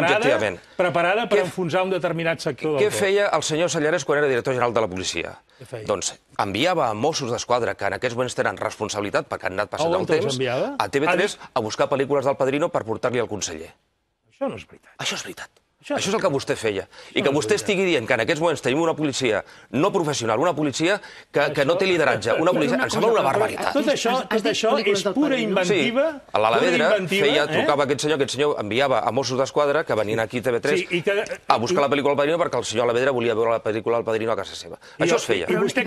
preparada, preparada per què, enfonsar un determinat sector del Què feia el senyor Sallarès quan era director general de la policia? Doncs enviava a Mossos d'Esquadra, que en aquests moments tenen responsabilitat perquè han anat passant el temps, a TV3 ah, a buscar pel·lícules del Padrino per portar-li al conseller. Això no és veritat. Això és veritat. Això... Això és el que vostè feia. I que vostè estigui dient que en aquests moments tenim una policia no professional, una policia que, que no té lideratge, una policia... Em sembla una barbaritat. Tot això, tot això és pura inventiva. Sí, a Lavedra feia, eh? trucava aquest senyor, aquest senyor enviava a Mossos d'Esquadra que venien aquí a TV3 sí, que... a buscar la pel·lícula El Padrino perquè el senyor Lavedra volia veure la pel·lícula El Padrino a casa seva. I això es feia. I vostè